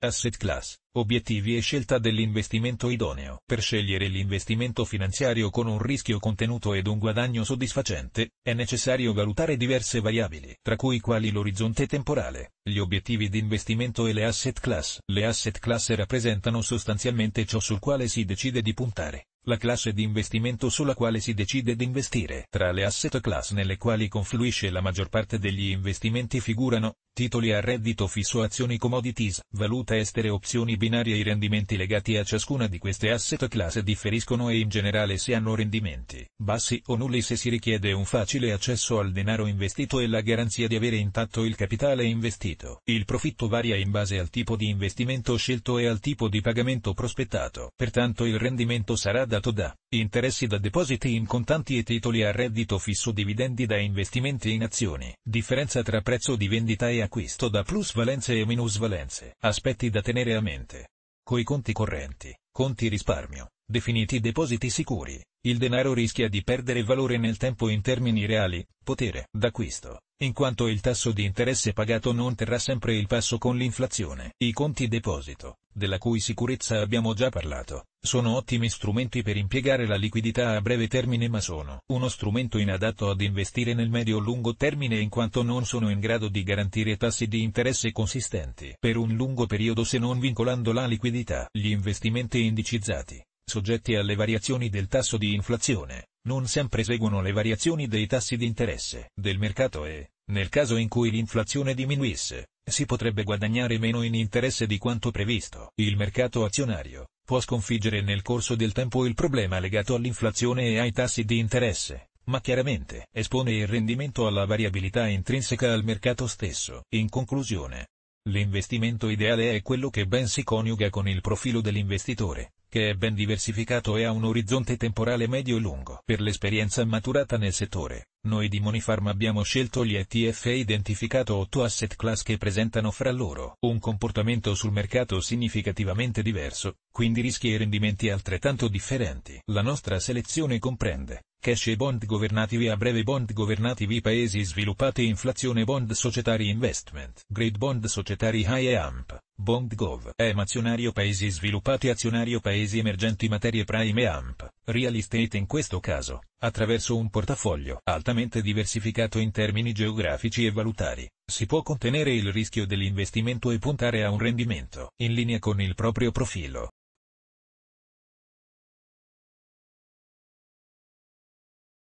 Asset class, obiettivi e scelta dell'investimento idoneo. Per scegliere l'investimento finanziario con un rischio contenuto ed un guadagno soddisfacente, è necessario valutare diverse variabili, tra cui quali l'orizzonte temporale, gli obiettivi di investimento e le asset class. Le asset class rappresentano sostanzialmente ciò sul quale si decide di puntare la classe di investimento sulla quale si decide di investire. Tra le asset class nelle quali confluisce la maggior parte degli investimenti figurano, titoli a reddito fisso azioni commodities, valuta estere opzioni binarie i rendimenti legati a ciascuna di queste asset class differiscono e in generale si hanno rendimenti bassi o nulli se si richiede un facile accesso al denaro investito e la garanzia di avere intatto il capitale investito. Il profitto varia in base al tipo di investimento scelto e al tipo di pagamento prospettato. Pertanto il rendimento sarà dato da interessi da depositi in contanti e titoli a reddito fisso dividendi da investimenti in azioni, differenza tra prezzo di vendita e acquisto da plusvalenze e minusvalenze. Aspetti da tenere a mente. Coi conti correnti, conti risparmio, definiti depositi sicuri, il denaro rischia di perdere valore nel tempo in termini reali, potere d'acquisto, in quanto il tasso di interesse pagato non terrà sempre il passo con l'inflazione. I conti deposito, della cui sicurezza abbiamo già parlato, sono ottimi strumenti per impiegare la liquidità a breve termine ma sono uno strumento inadatto ad investire nel medio-lungo termine in quanto non sono in grado di garantire tassi di interesse consistenti per un lungo periodo se non vincolando la liquidità. Gli investimenti indicizzati, soggetti alle variazioni del tasso di inflazione, non sempre seguono le variazioni dei tassi di interesse del mercato e, nel caso in cui l'inflazione diminuisse, si potrebbe guadagnare meno in interesse di quanto previsto. Il mercato azionario può sconfiggere nel corso del tempo il problema legato all'inflazione e ai tassi di interesse, ma chiaramente espone il rendimento alla variabilità intrinseca al mercato stesso. In conclusione, l'investimento ideale è quello che ben si coniuga con il profilo dell'investitore, che è ben diversificato e ha un orizzonte temporale medio e lungo. Per l'esperienza maturata nel settore, noi di Monifarm abbiamo scelto gli ETF e identificato 8 asset class che presentano fra loro un comportamento sul mercato significativamente diverso, quindi rischi e rendimenti altrettanto differenti. La nostra selezione comprende cash e bond governativi a breve bond governativi paesi sviluppati inflazione bond societari investment grade bond societari high e amp Bond Gov è azionario paesi sviluppati azionario paesi emergenti materie prime e AMP, real estate in questo caso, attraverso un portafoglio altamente diversificato in termini geografici e valutari, si può contenere il rischio dell'investimento e puntare a un rendimento in linea con il proprio profilo.